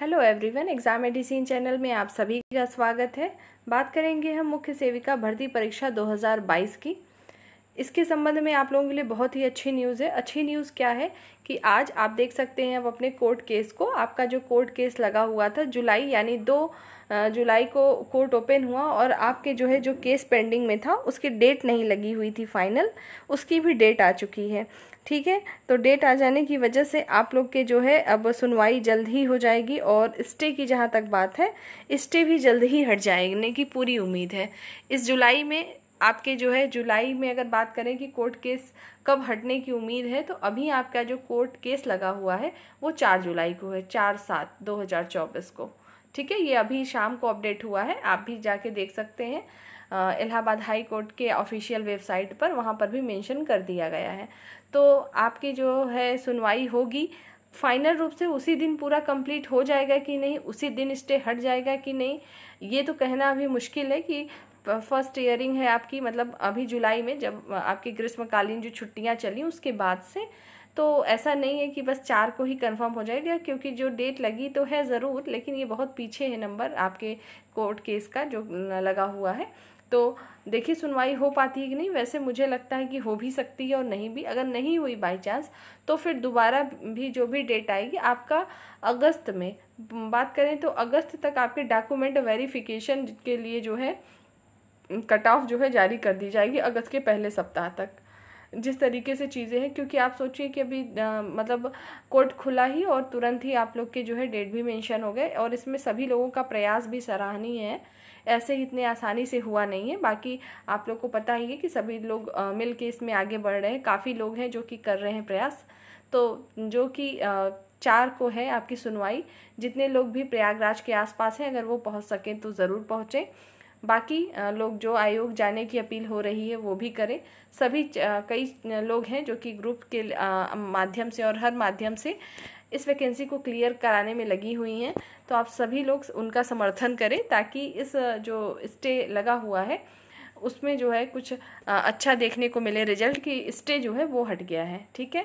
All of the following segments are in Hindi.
hello everyone exam medicine channel में आप सभी का स्वागत है बात करेंगे हम मुख्य सेविका भर्ती परीक्षा 2022 की इसके संबंध में आप लोगों के लिए बहुत ही अच्छी न्यूज़ है अच्छी न्यूज़ क्या है कि आज आप देख सकते हैं अब अपने कोर्ट केस को आपका जो कोर्ट केस लगा हुआ था जुलाई यानी दो जुलाई को कोर्ट ओपन हुआ और आपके जो है जो केस पेंडिंग में था उसकी डेट नहीं लगी हुई थी फाइनल उसकी भी डेट आ चुकी है ठीक है तो डेट आ जाने की वजह से आप लोग के जो है अब सुनवाई जल्द ही हो जाएगी और स्टे की जहाँ तक बात है स्टे भी जल्द ही हट जाएगी की पूरी उम्मीद है इस जुलाई में आपके जो है जुलाई में अगर बात करें कि कोर्ट केस कब हटने की उम्मीद है तो अभी आपका जो कोर्ट केस लगा हुआ है वो चार जुलाई को है चार सात दो हज़ार चौबीस को ठीक है ये अभी शाम को अपडेट हुआ है आप भी जाके देख सकते हैं इलाहाबाद हाई कोर्ट के ऑफिशियल वेबसाइट पर वहाँ पर भी मेंशन कर दिया गया है तो आपकी जो है सुनवाई होगी फाइनल रूप से उसी दिन पूरा कंप्लीट हो जाएगा कि नहीं उसी दिन स्टे हट जाएगा कि नहीं ये तो कहना अभी मुश्किल है कि फर्स्ट ईयरिंग है आपकी मतलब अभी जुलाई में जब आपकी ग्रीष्मकालीन जो छुट्टियां चली उसके बाद से तो ऐसा नहीं है कि बस चार को ही कंफर्म हो जाएगा क्योंकि जो डेट लगी तो है ज़रूर लेकिन ये बहुत पीछे है नंबर आपके कोर्ट केस का जो लगा हुआ है तो देखिए सुनवाई हो पाती है कि नहीं वैसे मुझे लगता है कि हो भी सकती है और नहीं भी अगर नहीं हुई बाई चांस तो फिर दोबारा भी जो भी डेट आएगी आपका अगस्त में बात करें तो अगस्त तक आपके डॉक्यूमेंट वेरिफिकेशन के लिए जो है कट ऑफ जो है जारी कर दी जाएगी अगस्त के पहले सप्ताह तक जिस तरीके से चीज़ें हैं क्योंकि आप सोचिए कि अभी आ, मतलब कोर्ट खुला ही और तुरंत ही आप लोग के जो है डेट भी मेंशन हो गए और इसमें सभी लोगों का प्रयास भी सराहनीय है ऐसे इतने आसानी से हुआ नहीं है बाकी आप लोग को पता ही है कि सभी लोग आ, मिल के इसमें आगे बढ़ रहे हैं काफ़ी लोग हैं जो कि कर रहे हैं प्रयास तो जो कि चार को है आपकी सुनवाई जितने लोग भी प्रयागराज के आसपास हैं अगर वो पहुंच सकें तो ज़रूर पहुँचें बाकी लोग जो आयोग जाने की अपील हो रही है वो भी करें सभी कई लोग हैं जो कि ग्रुप के माध्यम से और हर माध्यम से इस वैकेंसी को क्लियर कराने में लगी हुई हैं तो आप सभी लोग उनका समर्थन करें ताकि इस जो स्टे लगा हुआ है उसमें जो है कुछ अच्छा देखने को मिले रिजल्ट कि स्टे जो है वो हट गया है ठीक है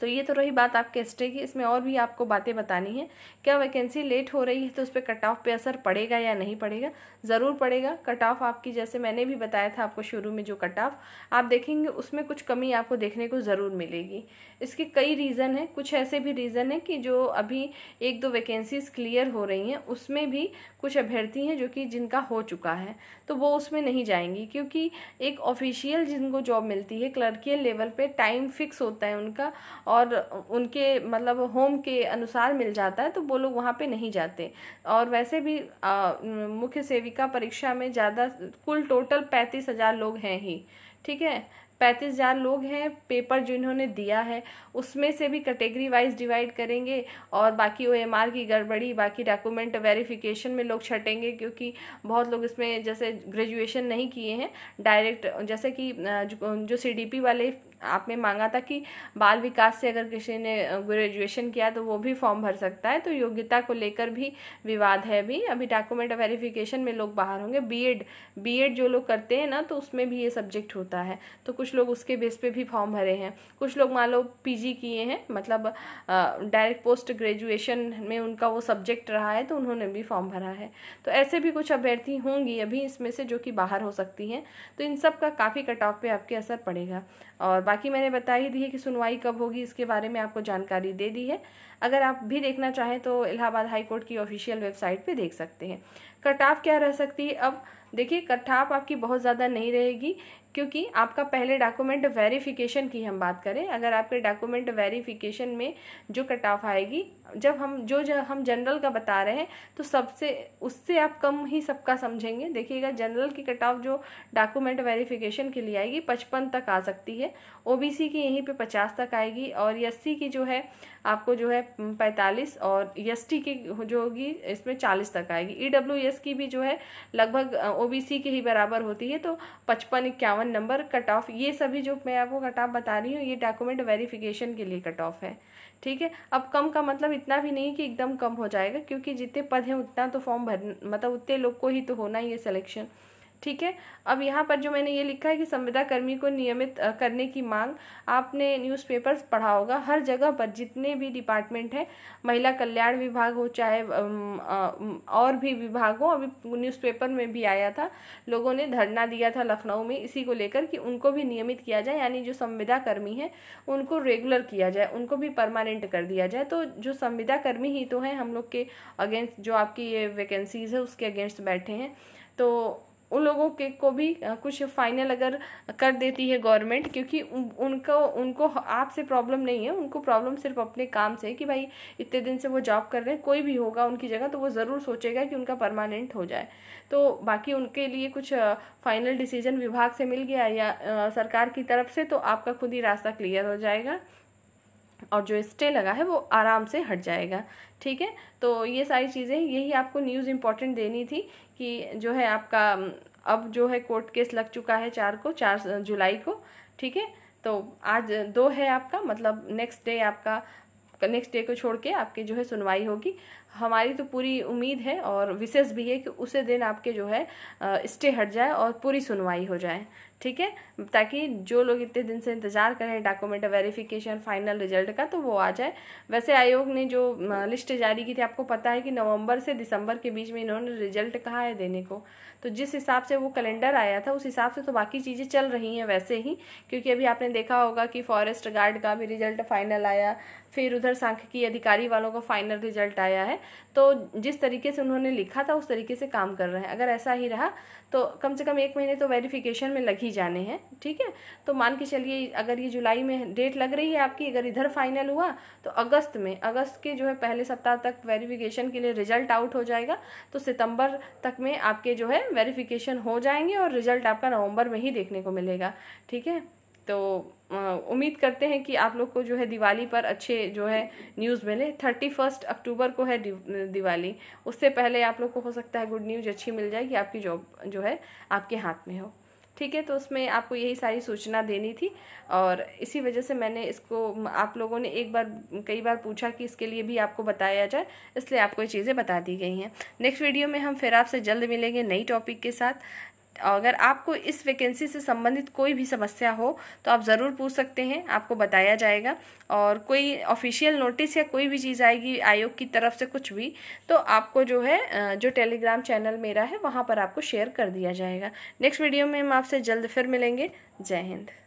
तो ये तो रही बात आपके स्टे की इसमें और भी आपको बातें बतानी है क्या वैकेंसी लेट हो रही है तो उस पर कट ऑफ पर असर पड़ेगा या नहीं पड़ेगा ज़रूर पड़ेगा कट ऑफ आपकी जैसे मैंने भी बताया था आपको शुरू में जो कट ऑफ आप देखेंगे उसमें कुछ कमी आपको देखने को ज़रूर मिलेगी इसके कई रीज़न हैं कुछ ऐसे भी रीज़न हैं कि जो अभी एक दो वैकेंसीज़ क्लियर हो रही हैं उसमें भी कुछ अभ्यर्थी हैं जो कि जिनका हो चुका है तो वो उसमें नहीं जाएंगी क्योंकि एक ऑफिशियल जिनको जॉब मिलती है क्लर्कियल लेवल पर टाइम फिक्स होता है उनका और उनके मतलब होम के अनुसार मिल जाता है तो वो लोग वहाँ पे नहीं जाते और वैसे भी मुख्य सेविका परीक्षा में ज़्यादा कुल टोटल पैंतीस हज़ार लोग हैं ही ठीक है पैंतीस हज़ार लोग हैं पेपर जो इन्होंने दिया है उसमें से भी कैटेगरी वाइज डिवाइड करेंगे और बाकी ओ की गड़बड़ी बाकी डॉक्यूमेंट वेरिफिकेशन में लोग छटेंगे क्योंकि बहुत लोग इसमें जैसे ग्रेजुएशन नहीं किए हैं डायरेक्ट जैसे कि जो सी वाले आपने मांगा था कि बाल विकास से अगर किसी ने ग्रेजुएशन किया तो वो भी फॉर्म भर सकता है तो योग्यता को लेकर भी विवाद है भी अभी डॉक्यूमेंट वेरिफिकेशन में लोग बाहर होंगे बीएड बीएड जो लोग करते हैं ना तो उसमें भी ये सब्जेक्ट होता है होता है तो कुछ लोग उसके बेस पे भी फॉर्म भरे हैं कुछ लोग मान लो पीजी किए हैं मतलब डायरेक्ट पोस्ट ग्रेजुएशन में उनका वो सब्जेक्ट रहा है तो उन्होंने भी फॉर्म भरा है तो ऐसे भी कुछ अभ्यर्थी होंगी अभी इसमें से जो कि बाहर हो सकती हैं तो इन सब का काफ़ी कट ऑफ पर आपके असर पड़ेगा और बाकी मैंने बता ही दी है कि सुनवाई कब होगी इसके बारे में आपको जानकारी दे दी है अगर आप भी देखना चाहें तो इलाहाबाद हाईकोर्ट की ऑफिशियल वेबसाइट पर देख सकते हैं कट ऑफ क्या रह सकती है अब देखिए कट्ठाप आपकी बहुत ज़्यादा नहीं रहेगी क्योंकि आपका पहले डॉक्यूमेंट वेरिफिकेशन की हम बात करें अगर आपके डॉक्यूमेंट वेरिफिकेशन में जो कट ऑफ आएगी जब हम जो जब हम जनरल का बता रहे हैं तो सबसे उससे आप कम ही सबका समझेंगे देखिएगा जनरल की कट ऑफ जो डॉक्यूमेंट वेरिफिकेशन के लिए आएगी पचपन तक आ सकती है ओबीसी की यहीं पे पचास तक आएगी और एस की जो है आपको जो है पैंतालीस और एस की जो होगी इसमें चालीस तक आएगी ई e की भी जो है लगभग ओ ओबीसी के ही बराबर होती है तो पचपन इक्यावन नंबर कट ऑफ ये सभी जो मैं आपको कट ऑफ बता रही हूँ ये डॉक्यूमेंट वेरिफिकेशन के लिए कट ऑफ है ठीक है अब कम का मतलब इतना भी नहीं कि एकदम कम हो जाएगा क्योंकि जितने पद हैं उतना तो फॉर्म भर मतलब उतने लोग को ही तो होना ही है सिलेक्शन ठीक है अब यहाँ पर जो मैंने ये लिखा है कि संविदा कर्मी को नियमित करने की मांग आपने न्यूज़पेपर्स पढ़ा होगा हर जगह पर जितने भी डिपार्टमेंट हैं महिला कल्याण विभाग हो चाहे और भी विभाग हो अभी न्यूज़पेपर में भी आया था लोगों ने धरना दिया था लखनऊ में इसी को लेकर कि उनको भी नियमित किया जाए यानी जो संविदा कर्मी हैं उनको रेगुलर किया जाए उनको भी परमानेंट कर दिया जाए तो जो संविदा कर्मी ही तो हैं हम लोग के अगेंस्ट जो आपकी ये वैकेंसीज़ है उसके अगेंस्ट बैठे हैं तो उन लोगों के को भी कुछ फाइनल अगर कर देती है गवर्नमेंट क्योंकि उनको उनको आपसे प्रॉब्लम नहीं है उनको प्रॉब्लम सिर्फ अपने काम से है कि भाई इतने दिन से वो जॉब कर रहे हैं कोई भी होगा उनकी जगह तो वो ज़रूर सोचेगा कि उनका परमानेंट हो जाए तो बाकी उनके लिए कुछ फाइनल डिसीजन विभाग से मिल गया या सरकार की तरफ से तो आपका खुद ही रास्ता क्लियर हो जाएगा और जो स्टे लगा है वो आराम से हट जाएगा ठीक है तो ये सारी चीज़ें यही आपको न्यूज़ इम्पॉर्टेंट देनी थी कि जो है आपका अब जो है कोर्ट केस लग चुका है चार को चार जुलाई को ठीक है तो आज दो है आपका मतलब नेक्स्ट डे आपका नेक्स्ट डे को छोड़ के आपकी जो है सुनवाई होगी हमारी तो पूरी उम्मीद है और विशेष भी है कि उसी दिन आपके जो है स्टे हट जाए और पूरी सुनवाई हो जाए ठीक है ताकि जो लोग इतने दिन से इंतज़ार कर रहे हैं डॉक्यूमेंट वेरिफिकेशन फाइनल रिजल्ट का तो वो आ जाए वैसे आयोग ने जो लिस्ट जारी की थी आपको पता है कि नवंबर से दिसंबर के बीच में इन्होंने रिजल्ट कहा है देने को तो जिस हिसाब से वो कैलेंडर आया था उस हिसाब से तो बाकी चीज़ें चल रही हैं वैसे ही क्योंकि अभी आपने देखा होगा कि फॉरेस्ट गार्ड का भी रिजल्ट फाइनल आया फिर उधर सांख्यिकी अधिकारी वालों का फाइनल रिजल्ट आया है तो जिस तरीके से उन्होंने लिखा था उस तरीके से काम कर रहे हैं अगर ऐसा ही रहा तो कम से कम एक महीने तो वेरिफिकेशन में लग ही जाने हैं ठीक है तो मान के चलिए अगर ये जुलाई में डेट लग रही है आपकी अगर इधर फाइनल हुआ तो अगस्त में अगस्त के जो है पहले सप्ताह तक वेरिफिकेशन के लिए रिजल्ट आउट हो जाएगा तो सितंबर तक में आपके जो है वेरिफिकेशन हो जाएंगे और रिजल्ट आपका नवंबर में ही देखने को मिलेगा ठीक है तो उम्मीद करते हैं कि आप लोग को जो है दिवाली पर अच्छे जो है न्यूज़ मिले थर्टी फर्स्ट अक्टूबर को है दिवाली उससे पहले आप लोग को हो सकता है गुड न्यूज़ अच्छी मिल जाए कि आपकी जॉब जो है आपके हाथ में हो ठीक है तो उसमें आपको यही सारी सूचना देनी थी और इसी वजह से मैंने इसको आप लोगों ने एक बार कई बार पूछा कि इसके लिए भी आपको बताया जाए इसलिए आपको ये चीज़ें बता दी गई हैं नेक्स्ट वीडियो में हम फिर आपसे जल्द मिलेंगे नई टॉपिक के साथ अगर आपको इस वैकेंसी से संबंधित कोई भी समस्या हो तो आप ज़रूर पूछ सकते हैं आपको बताया जाएगा और कोई ऑफिशियल नोटिस या कोई भी चीज़ आएगी आयोग की तरफ से कुछ भी तो आपको जो है जो टेलीग्राम चैनल मेरा है वहाँ पर आपको शेयर कर दिया जाएगा नेक्स्ट वीडियो में हम आपसे जल्द फिर मिलेंगे जय हिंद